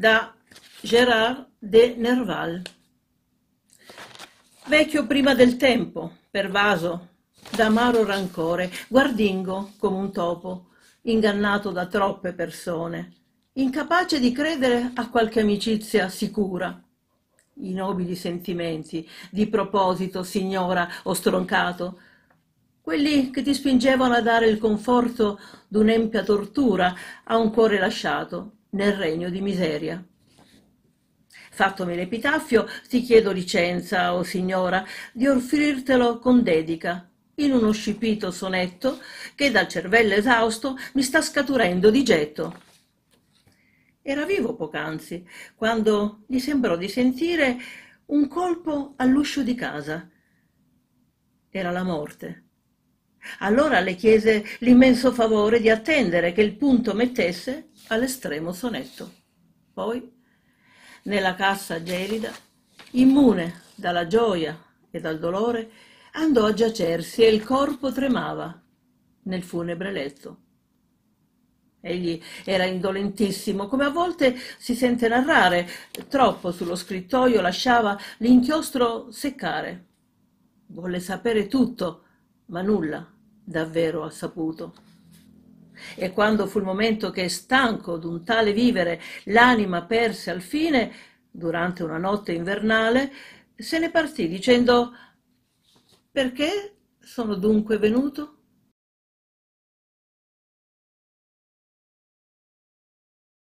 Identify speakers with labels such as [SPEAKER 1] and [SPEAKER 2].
[SPEAKER 1] da
[SPEAKER 2] Gérard de Nerval. Vecchio prima del tempo, pervaso d'amaro rancore, guardingo come un topo, ingannato da troppe persone, incapace di credere a qualche amicizia sicura. I nobili sentimenti, di proposito, signora ho stroncato, quelli che ti spingevano a dare il conforto d'un'empia tortura a un cuore lasciato, nel regno di miseria. Fattomi l'epitafio, ti chiedo licenza, o oh signora, di offrirtelo con dedica, in uno scipito sonetto che dal cervello esausto mi sta scaturendo di getto. Era vivo poc'anzi, quando gli sembrò di sentire un colpo all'uscio di casa. Era la morte. Allora le chiese l'immenso favore di attendere che il punto mettesse all'estremo sonetto. Poi, nella cassa gelida, immune dalla gioia e dal dolore, andò a giacersi e il corpo tremava nel funebre letto. Egli era indolentissimo, come a volte si sente narrare, troppo sullo scrittoio lasciava l'inchiostro seccare. Volle sapere tutto ma nulla davvero ha saputo. E quando fu il momento che, stanco d'un tale vivere, l'anima perse al fine, durante una notte invernale, se ne partì dicendo perché sono dunque venuto?